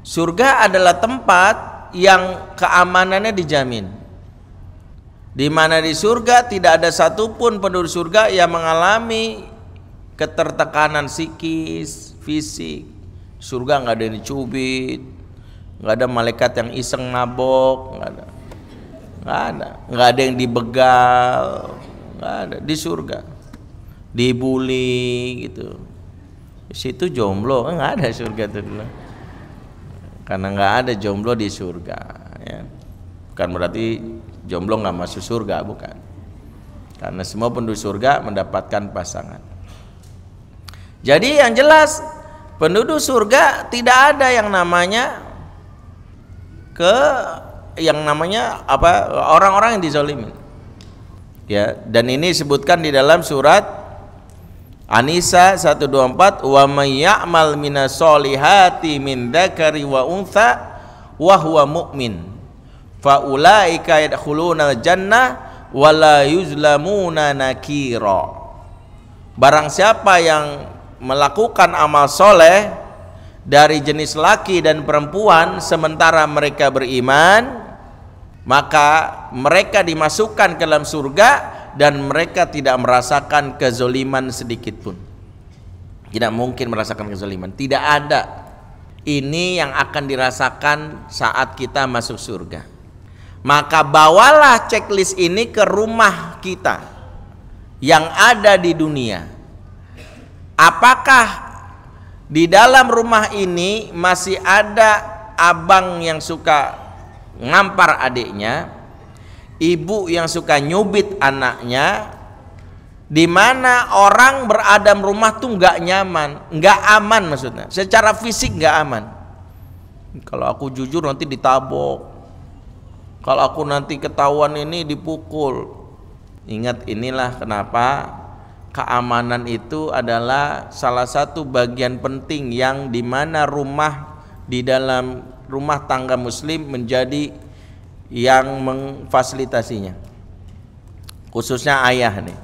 Surga adalah tempat yang keamanannya dijamin. Di mana di surga tidak ada satupun penduduk surga yang mengalami ketertekanan psikis, fisik. Surga nggak ada yang dicubit, nggak ada malaikat yang iseng nabok, nggak ada, nggak ada, nggak ada yang dibegal, nggak ada di surga, dibully gitu. Situ jomblo, nggak ada surga tuh karena nggak ada jomblo di surga ya. bukan berarti jomblo nggak masuk surga bukan karena semua penduduk surga mendapatkan pasangan jadi yang jelas penduduk surga tidak ada yang namanya ke yang namanya apa orang-orang yang dizolimi ya dan ini disebutkan di dalam surat Anisa 124 wa may ya'mal minas solihati min dzakari wa untha wa huwa mu'min fa ulaika yadkhuluna jannah wa la yuzlamuna nakira Barang siapa yang melakukan amal soleh dari jenis laki dan perempuan sementara mereka beriman maka mereka dimasukkan ke dalam surga dan mereka tidak merasakan kezoliman sedikit pun. Tidak mungkin merasakan kezoliman. Tidak ada. Ini yang akan dirasakan saat kita masuk surga. Maka bawalah checklist ini ke rumah kita yang ada di dunia. Apakah di dalam rumah ini masih ada abang yang suka ngampar adiknya? ibu yang suka nyubit anaknya di mana orang berada rumah tuh nggak nyaman, nggak aman maksudnya. Secara fisik nggak aman. Kalau aku jujur nanti ditabok. Kalau aku nanti ketahuan ini dipukul. Ingat inilah kenapa keamanan itu adalah salah satu bagian penting yang di mana rumah di dalam rumah tangga muslim menjadi yang memfasilitasinya khususnya ayah nih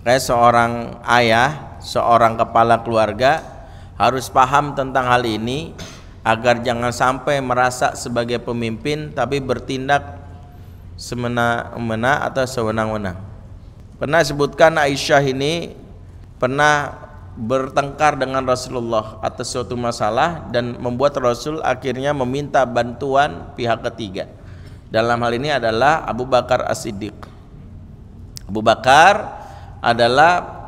kayak seorang ayah seorang kepala keluarga harus paham tentang hal ini agar jangan sampai merasa sebagai pemimpin tapi bertindak semena-mena atau sewenang-wenang pernah sebutkan Aisyah ini pernah bertengkar dengan Rasulullah atas suatu masalah dan membuat Rasul akhirnya meminta bantuan pihak ketiga dalam hal ini adalah Abu Bakar As-Siddiq. Abu Bakar adalah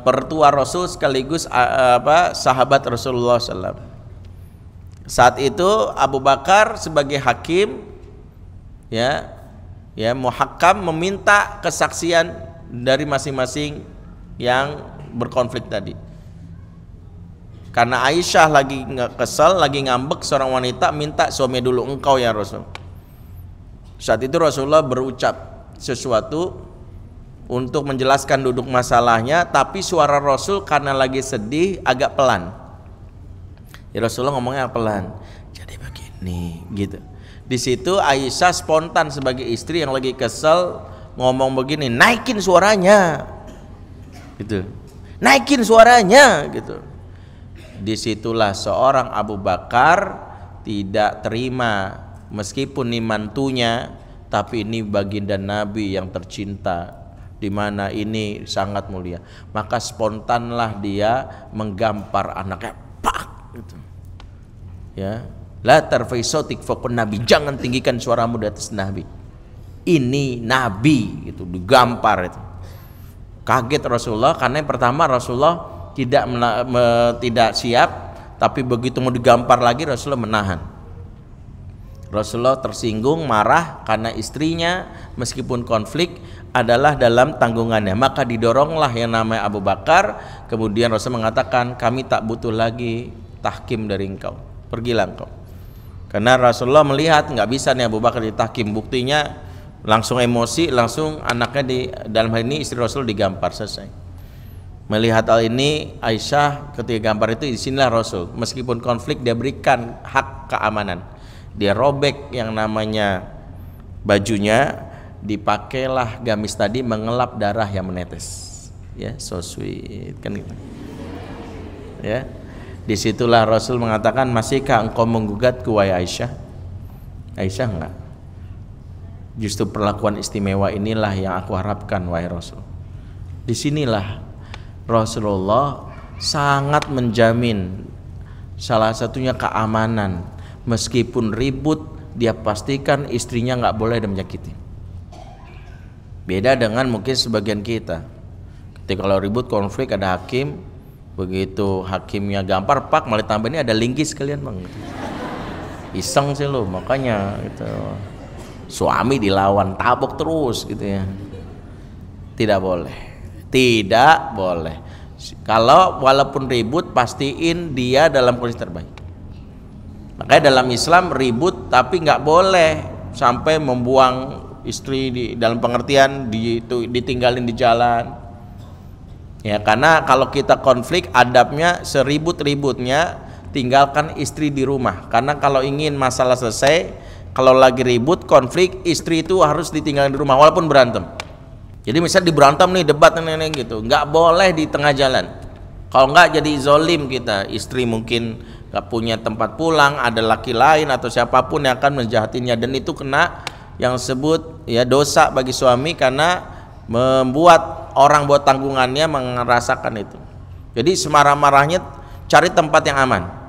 pertua Rasul sekaligus apa sahabat Rasulullah SAW. Saat itu Abu Bakar sebagai hakim ya ya muhakam meminta kesaksian dari masing-masing yang berkonflik tadi. Karena Aisyah lagi nggak kesel, lagi ngambek seorang wanita minta suami dulu engkau ya Rasul. Saat itu Rasulullah berucap sesuatu untuk menjelaskan duduk masalahnya, tapi suara Rasul karena lagi sedih agak pelan. Ya Rasulullah ngomongnya pelan. Jadi begini, gitu. Di situ Aisyah spontan sebagai istri yang lagi kesel ngomong begini, naikin suaranya. Gitu. Naikin suaranya gitu. Disitulah seorang Abu Bakar tidak terima meskipun ini mantunya tapi ini baginda Nabi yang tercinta di mana ini sangat mulia maka spontanlah dia menggampar anaknya pak gitu. ya la tarfaisotik fakun nabi jangan tinggikan suaramu di atas nabi ini nabi gitu digampar itu kaget Rasulullah karena yang pertama Rasulullah tidak me, tidak siap tapi begitu mau digampar lagi Rasulullah menahan Rasulullah tersinggung, marah karena istrinya meskipun konflik adalah dalam tanggungannya. Maka didoronglah yang namanya Abu Bakar. Kemudian Rasul mengatakan, kami tak butuh lagi tahkim dari engkau. Pergilah engkau. Karena Rasulullah melihat nggak bisa nih Abu Bakar ditahkim. Buktinya langsung emosi, langsung anaknya di dalam hal ini istri Rasul digampar selesai. Melihat hal ini Aisyah ketika gambar itu izinlah Rasul meskipun konflik dia berikan hak keamanan dia robek yang namanya bajunya dipakailah gamis tadi mengelap darah yang menetes ya yeah, so sweet kan gitu ya yeah. disitulah Rasul mengatakan masihkah engkau menggugat kuai Aisyah Aisyah enggak justru perlakuan istimewa inilah yang aku harapkan wahai Rasul disinilah Rasulullah sangat menjamin salah satunya keamanan meskipun ribut dia pastikan istrinya nggak boleh ada menyakiti beda dengan mungkin sebagian kita ketika kalau ribut konflik ada hakim begitu hakimnya gampar pak malah tambah ini ada linggis kalian bang iseng sih lo makanya gitu suami dilawan tabok terus gitu ya tidak boleh tidak boleh kalau walaupun ribut pastiin dia dalam kondisi terbaik Makanya dalam Islam ribut tapi nggak boleh sampai membuang istri di dalam pengertian di, itu ditinggalin di jalan. Ya karena kalau kita konflik adabnya seribut-ributnya tinggalkan istri di rumah. Karena kalau ingin masalah selesai, kalau lagi ribut konflik istri itu harus ditinggalin di rumah walaupun berantem. Jadi misalnya diberantem nih debat nenek gitu, nggak boleh di tengah jalan. Kalau nggak jadi zolim kita, istri mungkin nggak punya tempat pulang ada laki lain atau siapapun yang akan menjahatinya dan itu kena yang sebut ya dosa bagi suami karena membuat orang buat tanggungannya merasakan itu jadi semarah-marahnya cari tempat yang aman